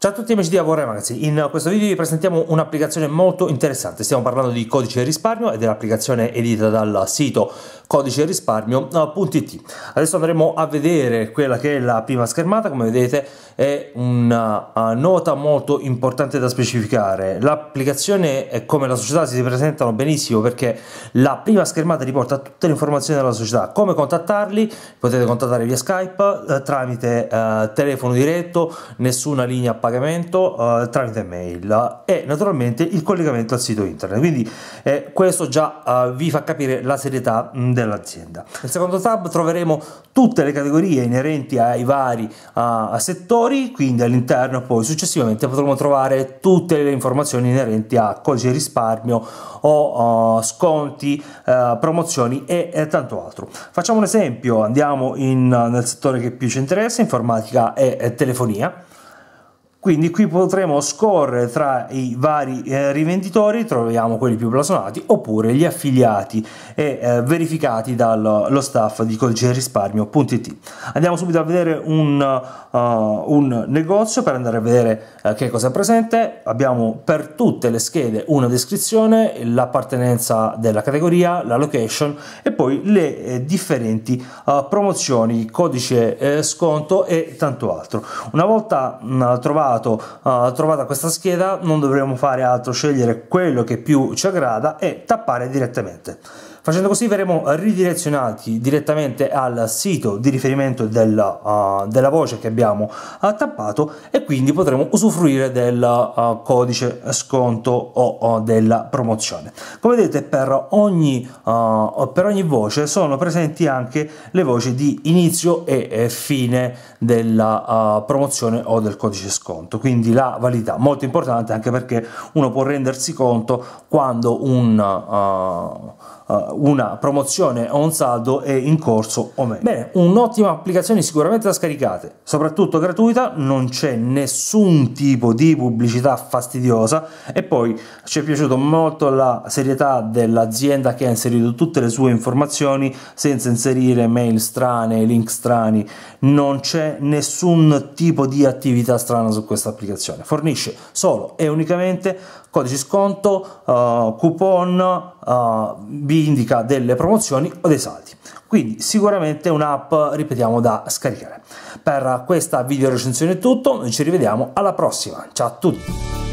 Ciao a tutti amici di Avora Magazine, in questo video vi presentiamo un'applicazione molto interessante, stiamo parlando di codice risparmio ed è l'applicazione edita dal sito codice risparmio.it. Adesso andremo a vedere quella che è la prima schermata, come vedete è una nota molto importante da specificare. L'applicazione e come la società si presentano benissimo perché la prima schermata riporta tutte le informazioni della società, come contattarli, potete contattare via Skype eh, tramite eh, telefono diretto, nessuna linea a pagamento, eh, tramite mail eh, e naturalmente il collegamento al sito internet. Quindi eh, questo già vi fa capire la serietà mh, mm, dell'azienda. Nel secondo tab troveremo tutte le categorie inerenti ai vari uh, settori, quindi all'interno poi successivamente potremo trovare tutte le informazioni inerenti a codice risparmio o uh, sconti, uh, promozioni e, e, tanto altro. Facciamo un esempio, andiamo in, nel settore che più ci interessa, informatica e, e telefonia. Quindi qui potremo scorrere tra i vari eh, rivenditori, troviamo quelli più blasonati, oppure gli affiliati e eh, verificati dallo staff di codice codicerisparmio.it. Andiamo subito a vedere un, uh, un, negozio per andare a vedere uh, che cosa è presente. Abbiamo per tutte le schede una descrizione, l'appartenenza della categoria, la location e poi le eh, differenti uh, promozioni, codice sconto e tanto altro. Una volta mm, trovato trovato, uh, trovata questa scheda non dovremo fare altro scegliere quello che più ci aggrada e tappare direttamente Facendo così verremo ridirezionati direttamente al sito di riferimento della, uh, della voce che abbiamo uh, tappato e quindi potremo usufruire del uh, codice sconto o della promozione. Come vedete per ogni, ah, per ogni voce sono presenti anche le voci di inizio e fine della promozione o del codice sconto, quindi la validità, molto importante anche perché uno può rendersi conto quando un, una promozione o un saldo è in corso o meno. Bene, un'ottima applicazione sicuramente da scaricare, soprattutto gratuita, non c'è nessun tipo di pubblicità fastidiosa e poi ci è piaciuto molto la serietà dell'azienda che ha inserito tutte le sue informazioni senza inserire mail strane, link strani, non c'è nessun tipo di attività strana su questa applicazione, fornisce solo e unicamente codice sconto, uh, coupon, uh, vi indica delle promozioni o dei saldi. Quindi sicuramente un'app, ripetiamo, da scaricare. Per questa video recensione è tutto, noi ci rivediamo alla prossima. Ciao a tutti!